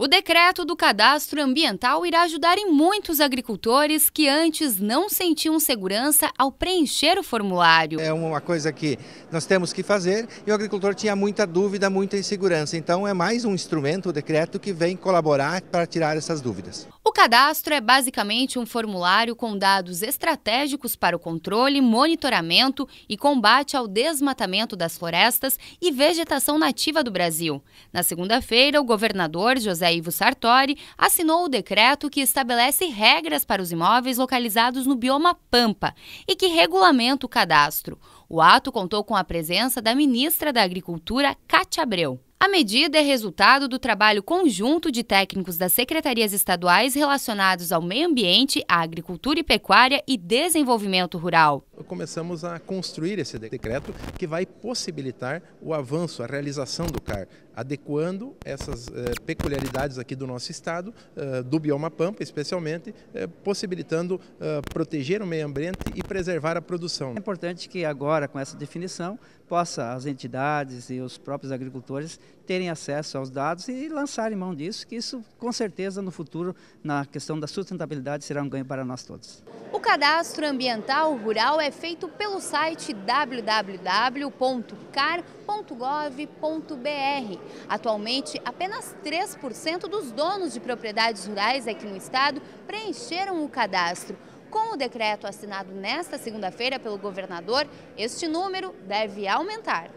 O decreto do cadastro ambiental irá ajudar em muitos agricultores que antes não sentiam segurança ao preencher o formulário. É uma coisa que nós temos que fazer e o agricultor tinha muita dúvida, muita insegurança. Então é mais um instrumento, o decreto, que vem colaborar para tirar essas dúvidas cadastro é basicamente um formulário com dados estratégicos para o controle, monitoramento e combate ao desmatamento das florestas e vegetação nativa do Brasil. Na segunda-feira, o governador José Ivo Sartori assinou o decreto que estabelece regras para os imóveis localizados no bioma Pampa e que regulamenta o cadastro. O ato contou com a presença da ministra da Agricultura, Cátia Abreu. A medida é resultado do trabalho conjunto de técnicos das secretarias estaduais relacionados ao meio ambiente, à agricultura e pecuária e desenvolvimento rural. Começamos a construir esse decreto que vai possibilitar o avanço, a realização do CAR adequando essas eh, peculiaridades aqui do nosso estado, eh, do bioma pampa especialmente, eh, possibilitando proteger o meio ambiente e preservar a produção. É importante que agora, com essa definição, possa as entidades e os próprios agricultores terem acesso aos dados e lançarem mão disso, que isso com certeza no futuro, na questão da sustentabilidade, será um ganho para nós todos. O cadastro ambiental rural é feito pelo site www.car.gov.br Atualmente, apenas 3% dos donos de propriedades rurais aqui no estado preencheram o cadastro. Com o decreto assinado nesta segunda-feira pelo governador, este número deve aumentar.